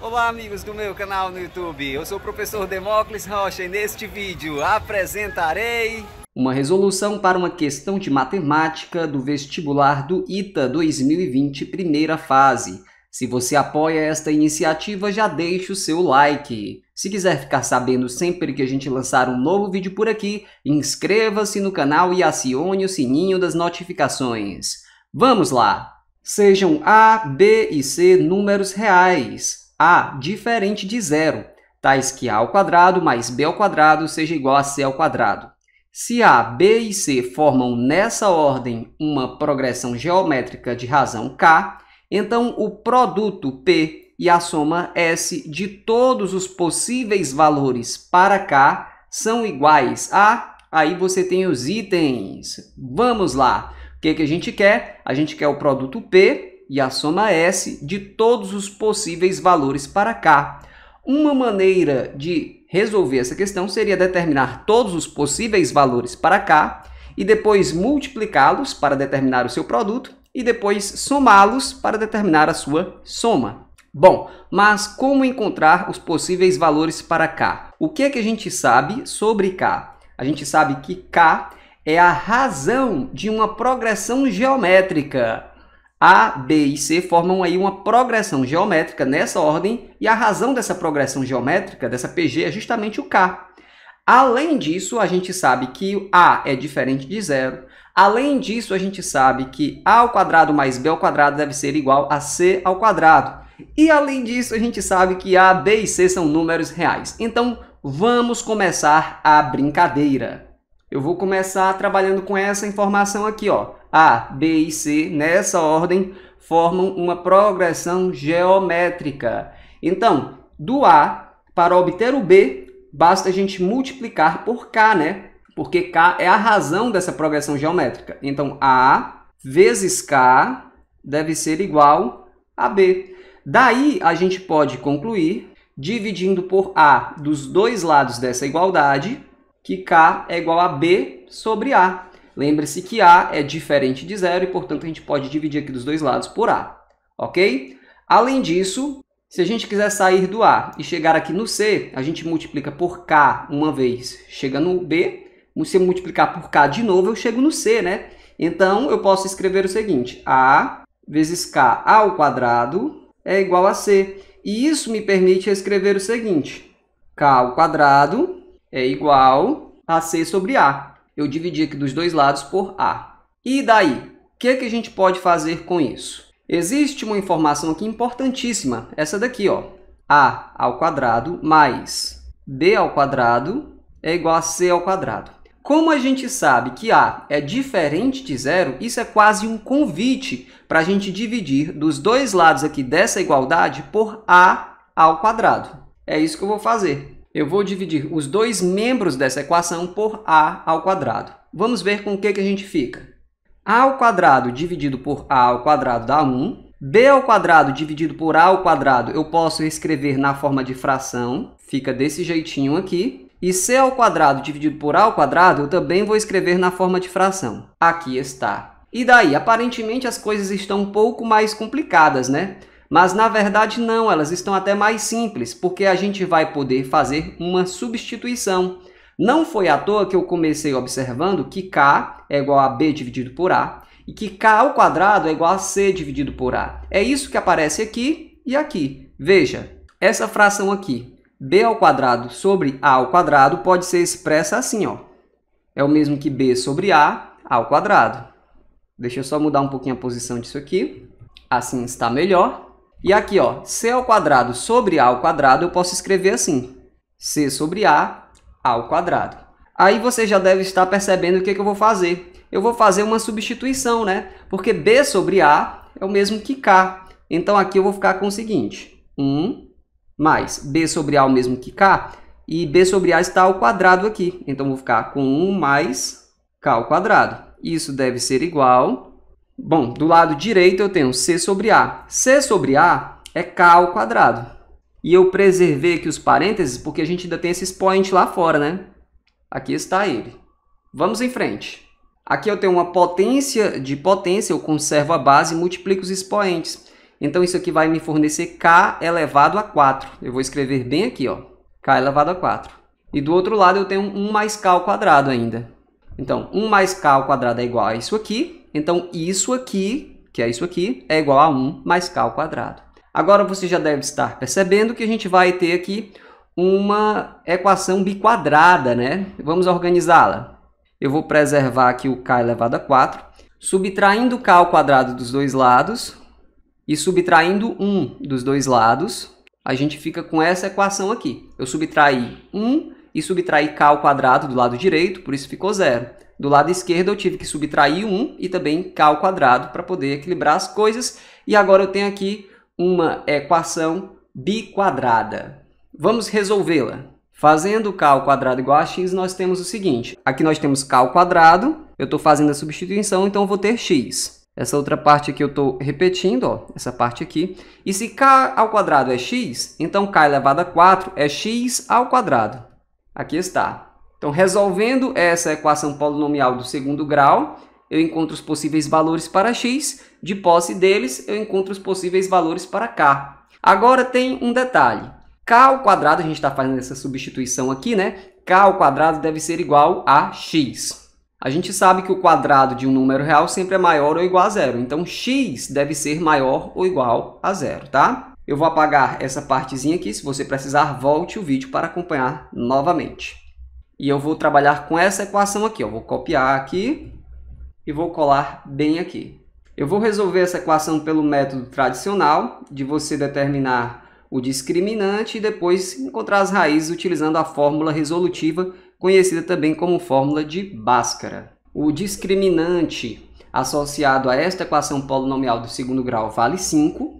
Olá amigos do meu canal no YouTube, eu sou o professor Demócles Rocha e neste vídeo apresentarei uma resolução para uma questão de matemática do vestibular do ITA 2020, primeira fase. Se você apoia esta iniciativa, já deixe o seu like. Se quiser ficar sabendo sempre que a gente lançar um novo vídeo por aqui, inscreva-se no canal e acione o sininho das notificações. Vamos lá! Sejam A, B e C números reais. A diferente de zero, tais que A ao quadrado mais B ao quadrado seja igual a C ao quadrado. Se A, B e C formam nessa ordem uma progressão geométrica de razão K, então o produto P e a soma S de todos os possíveis valores para K são iguais a... Aí você tem os itens. Vamos lá. O que, que a gente quer? A gente quer o produto P e a soma S de todos os possíveis valores para K. Uma maneira de resolver essa questão seria determinar todos os possíveis valores para K e depois multiplicá-los para determinar o seu produto e depois somá-los para determinar a sua soma. Bom, mas como encontrar os possíveis valores para K? O que é que a gente sabe sobre K? A gente sabe que K é a razão de uma progressão geométrica. A, B e C formam aí uma progressão geométrica nessa ordem e a razão dessa progressão geométrica, dessa PG, é justamente o K. Além disso, a gente sabe que A é diferente de zero. Além disso, a gente sabe que A ao quadrado mais B ao quadrado deve ser igual a C ao quadrado. E além disso, a gente sabe que A, B e C são números reais. Então, vamos começar a brincadeira. Eu vou começar trabalhando com essa informação aqui, ó. A, B e C, nessa ordem, formam uma progressão geométrica. Então, do A para obter o B, basta a gente multiplicar por K, né? Porque K é a razão dessa progressão geométrica. Então, A vezes K deve ser igual a B. Daí, a gente pode concluir, dividindo por A dos dois lados dessa igualdade, que K é igual a B sobre A. Lembre-se que A é diferente de zero e, portanto, a gente pode dividir aqui dos dois lados por A, ok? Além disso, se a gente quiser sair do A e chegar aqui no C, a gente multiplica por K uma vez, chega no B. Se eu multiplicar por K de novo, eu chego no C, né? Então, eu posso escrever o seguinte, A vezes K ao quadrado é igual a C. E isso me permite escrever o seguinte, K ao quadrado é igual a C sobre A eu dividi aqui dos dois lados por A. E daí? O que, é que a gente pode fazer com isso? Existe uma informação aqui importantíssima, essa daqui, ó. A ao quadrado mais B ao quadrado é igual a C ao quadrado. Como a gente sabe que A é diferente de zero, isso é quase um convite para a gente dividir dos dois lados aqui dessa igualdade por A ao quadrado. É isso que eu vou fazer. Eu vou dividir os dois membros dessa equação por a ao quadrado. Vamos ver com o que, que a gente fica. a ao quadrado dividido por a ao quadrado dá 1. b ao quadrado dividido por a ao quadrado eu posso escrever na forma de fração. Fica desse jeitinho aqui. E c ao quadrado dividido por a ao quadrado, eu também vou escrever na forma de fração. Aqui está. E daí, aparentemente as coisas estão um pouco mais complicadas, né? Mas na verdade não, elas estão até mais simples, porque a gente vai poder fazer uma substituição. Não foi à toa que eu comecei observando que K é igual a B dividido por A e que K ao quadrado é igual a C dividido por A. É isso que aparece aqui e aqui. Veja, essa fração aqui, B ao quadrado sobre A ao quadrado pode ser expressa assim, ó. É o mesmo que B sobre A ao quadrado. Deixa eu só mudar um pouquinho a posição disso aqui. Assim está melhor. E aqui, ó, C ao quadrado sobre A ao quadrado, eu posso escrever assim. C sobre A ao quadrado. Aí você já deve estar percebendo o que, que eu vou fazer. Eu vou fazer uma substituição, né? Porque B sobre A é o mesmo que K. Então, aqui eu vou ficar com o seguinte. 1 mais B sobre A é o mesmo que K. E B sobre A está ao quadrado aqui. Então, vou ficar com 1 mais K ao quadrado. Isso deve ser igual Bom, do lado direito eu tenho C sobre A. C sobre A é K ao quadrado. E eu preservei aqui os parênteses porque a gente ainda tem esse expoente lá fora, né? Aqui está ele. Vamos em frente. Aqui eu tenho uma potência de potência, eu conservo a base e multiplico os expoentes. Então, isso aqui vai me fornecer K elevado a 4. Eu vou escrever bem aqui, ó. K elevado a 4. E do outro lado eu tenho 1 mais K ao quadrado ainda. Então, 1 mais K ao quadrado é igual a isso aqui. Então, isso aqui, que é isso aqui, é igual a 1 mais k ao quadrado. Agora, você já deve estar percebendo que a gente vai ter aqui uma equação biquadrada, né? Vamos organizá-la. Eu vou preservar aqui o k elevado a 4, subtraindo k ao quadrado dos dois lados e subtraindo 1 dos dois lados, a gente fica com essa equação aqui. Eu subtraí 1 e subtrair k ao quadrado do lado direito, por isso ficou zero. Do lado esquerdo eu tive que subtrair 1 e também k ao quadrado para poder equilibrar as coisas. E agora eu tenho aqui uma equação biquadrada. Vamos resolvê-la. Fazendo k ao quadrado igual a x, nós temos o seguinte. Aqui nós temos k ao quadrado, eu estou fazendo a substituição, então vou ter x. Essa outra parte aqui eu estou repetindo, ó, essa parte aqui. E se k ao quadrado é x, então k elevado a 4 é x ao quadrado. Aqui está. Então, resolvendo essa equação polinomial do segundo grau, eu encontro os possíveis valores para x, de posse deles, eu encontro os possíveis valores para k. Agora tem um detalhe. k ao quadrado, a gente está fazendo essa substituição aqui, né? k ao quadrado deve ser igual a x. A gente sabe que o quadrado de um número real sempre é maior ou igual a zero. Então, x deve ser maior ou igual a zero, tá? Eu vou apagar essa partezinha aqui, se você precisar, volte o vídeo para acompanhar novamente. E eu vou trabalhar com essa equação aqui, eu vou copiar aqui e vou colar bem aqui. Eu vou resolver essa equação pelo método tradicional, de você determinar o discriminante e depois encontrar as raízes utilizando a fórmula resolutiva, conhecida também como fórmula de Bhaskara. O discriminante associado a esta equação polinomial do segundo grau vale 5,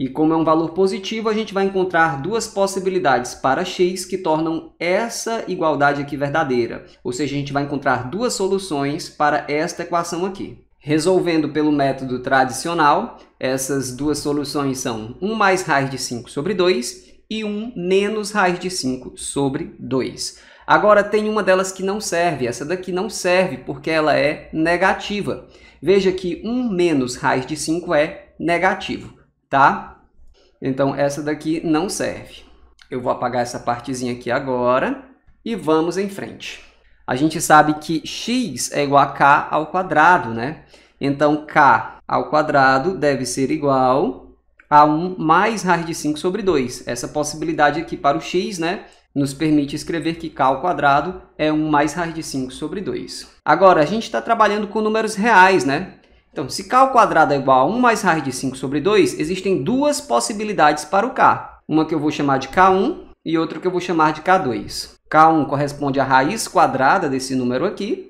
e como é um valor positivo, a gente vai encontrar duas possibilidades para x que tornam essa igualdade aqui verdadeira. Ou seja, a gente vai encontrar duas soluções para esta equação aqui. Resolvendo pelo método tradicional, essas duas soluções são 1 mais raiz de 5 sobre 2 e 1 menos raiz de 5 sobre 2. Agora, tem uma delas que não serve. Essa daqui não serve porque ela é negativa. Veja que 1 menos raiz de 5 é negativo tá? Então essa daqui não serve. Eu vou apagar essa partezinha aqui agora e vamos em frente. A gente sabe que x é igual a k ao quadrado, né? Então k ao quadrado deve ser igual a 1 mais raiz de 5 sobre 2. Essa possibilidade aqui para o x, né? nos permite escrever que k ao quadrado é 1 mais raiz de 5 sobre 2. Agora, a gente está trabalhando com números reais, né? Então, se k ao quadrado é igual a 1 mais raiz de 5 sobre 2, existem duas possibilidades para o k. Uma que eu vou chamar de k1 e outra que eu vou chamar de k2. k1 corresponde à raiz quadrada desse número aqui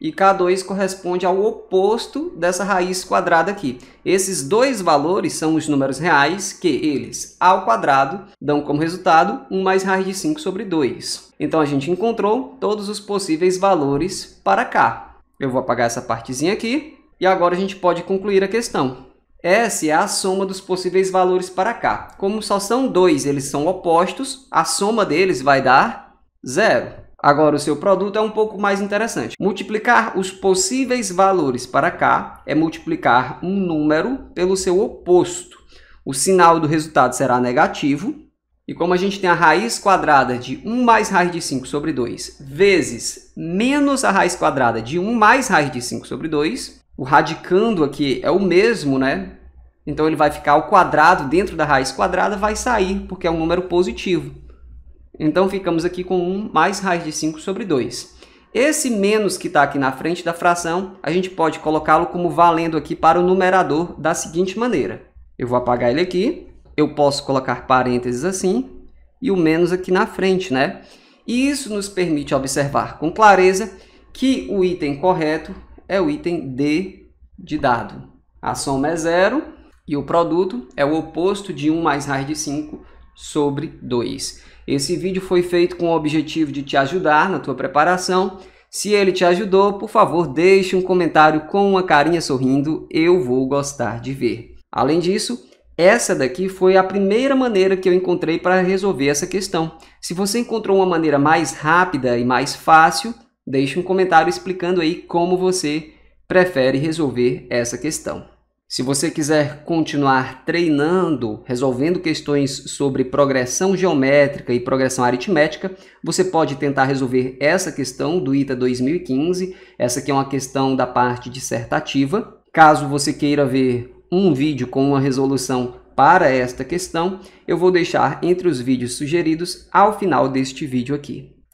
e k2 corresponde ao oposto dessa raiz quadrada aqui. Esses dois valores são os números reais que eles, ao quadrado, dão como resultado 1 mais raiz de 5 sobre 2. Então, a gente encontrou todos os possíveis valores para k. Eu vou apagar essa partezinha aqui e agora a gente pode concluir a questão. S é a soma dos possíveis valores para k. Como só são dois, eles são opostos, a soma deles vai dar zero. Agora, o seu produto é um pouco mais interessante. Multiplicar os possíveis valores para k é multiplicar um número pelo seu oposto. O sinal do resultado será negativo. E como a gente tem a raiz quadrada de 1 mais raiz de 5 sobre 2 vezes menos a raiz quadrada de 1 mais raiz de 5 sobre 2, o radicando aqui é o mesmo, né? Então ele vai ficar ao quadrado dentro da raiz quadrada, vai sair, porque é um número positivo. Então ficamos aqui com 1 mais raiz de 5 sobre 2. Esse menos que está aqui na frente da fração, a gente pode colocá-lo como valendo aqui para o numerador da seguinte maneira. Eu vou apagar ele aqui, eu posso colocar parênteses assim, e o menos aqui na frente, né? E isso nos permite observar com clareza que o item correto é o item D de dado. A soma é zero e o produto é o oposto de 1 mais raiz de 5 sobre 2. Esse vídeo foi feito com o objetivo de te ajudar na tua preparação. Se ele te ajudou, por favor, deixe um comentário com uma carinha sorrindo, eu vou gostar de ver. Além disso, essa daqui foi a primeira maneira que eu encontrei para resolver essa questão. Se você encontrou uma maneira mais rápida e mais fácil, deixe um comentário explicando aí como você prefere resolver essa questão. Se você quiser continuar treinando, resolvendo questões sobre progressão geométrica e progressão aritmética, você pode tentar resolver essa questão do ITA 2015. Essa aqui é uma questão da parte dissertativa. Caso você queira ver um vídeo com uma resolução para esta questão, eu vou deixar entre os vídeos sugeridos ao final deste vídeo aqui.